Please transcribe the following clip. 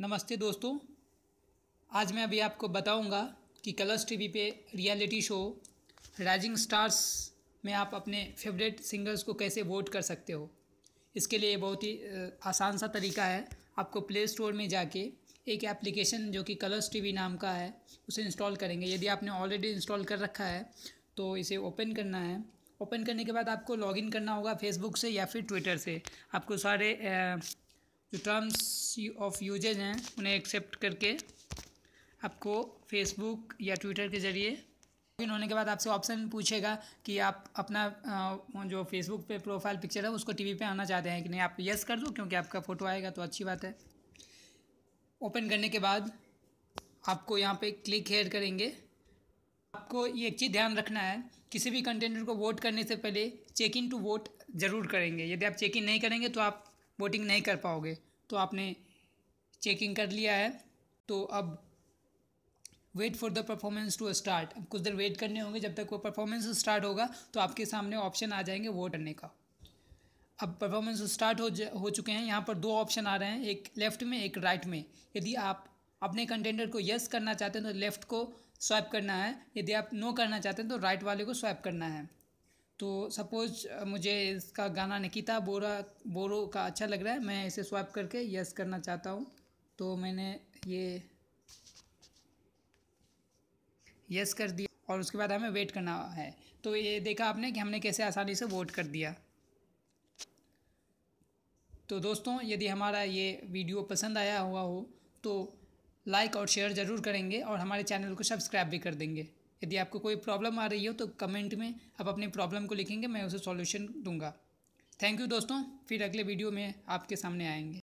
नमस्ते दोस्तों आज मैं अभी आपको बताऊंगा कि कलर्स टीवी पे रियलिटी शो राइजिंग स्टार्स में आप अपने फेवरेट सिंगर्स को कैसे वोट कर सकते हो इसके लिए बहुत ही आसान सा तरीका है आपको प्ले स्टोर में जाके एक एप्लीकेशन जो कि कलर्स टीवी नाम का है उसे इंस्टॉल करेंगे यदि आपने ऑलरेडी इंस्टॉल कर रखा है तो इसे ओपन करना है ओपन करने के बाद आपको लॉगिन करना होगा फेसबुक से या फिर ट्विटर से आपको सारे जो टर्म्स ऑफ यूजेज हैं उन्हें एक्सेप्ट करके आपको फेसबुक या ट्विटर के ज़रिए लॉगिन होने के बाद आपसे ऑप्शन पूछेगा कि आप अपना जो फेसबुक पे प्रोफाइल पिक्चर है उसको टीवी पे आना चाहते हैं कि नहीं आप यस कर दो क्योंकि आपका फ़ोटो आएगा तो अच्छी बात है ओपन करने के बाद आपको यहाँ पे क्लिक हेयर करेंगे आपको ये एक चीज़ ध्यान रखना है किसी भी कंटेंटर को वोट करने से पहले चेक इन टू वोट ज़रूर करेंगे यदि आप चेक इन नहीं करेंगे तो आप वोटिंग नहीं कर पाओगे तो आपने चेकिंग कर लिया है तो अब wait for the performance to start कुछ देर वेट करने होंगे जब तक वो परफॉर्मेंस स्टार्ट होगा तो आपके सामने ऑप्शन आ जाएंगे वोट करने का अब परफॉर्मेंस स्टार्ट हो हो चुके हैं यहाँ पर दो ऑप्शन आ रहे हैं एक लेफ़्ट में एक राइट में यदि आप अपने कंटेंडर को यस करना चाहते हैं तो लेफ़्ट को स्वाइप करना है यदि आप नो करना चाहते हैं तो राइट वाले को स्वाइप करना है तो सपोज़ मुझे इसका गाना निकिता बोरा बोरो का अच्छा लग रहा है मैं इसे स्वाइप करके यस करना चाहता हूँ तो मैंने ये यस कर दिया और उसके बाद हमें वेट करना है तो ये देखा आपने कि हमने कैसे आसानी से वोट कर दिया तो दोस्तों यदि हमारा ये वीडियो पसंद आया हुआ हो तो लाइक और शेयर ज़रूर करेंगे और हमारे चैनल को सब्सक्राइब भी कर देंगे यदि आपको कोई प्रॉब्लम आ रही हो तो कमेंट में आप अपनी प्रॉब्लम को लिखेंगे मैं उसे सॉल्यूशन दूंगा थैंक यू दोस्तों फिर अगले वीडियो में आपके सामने आएंगे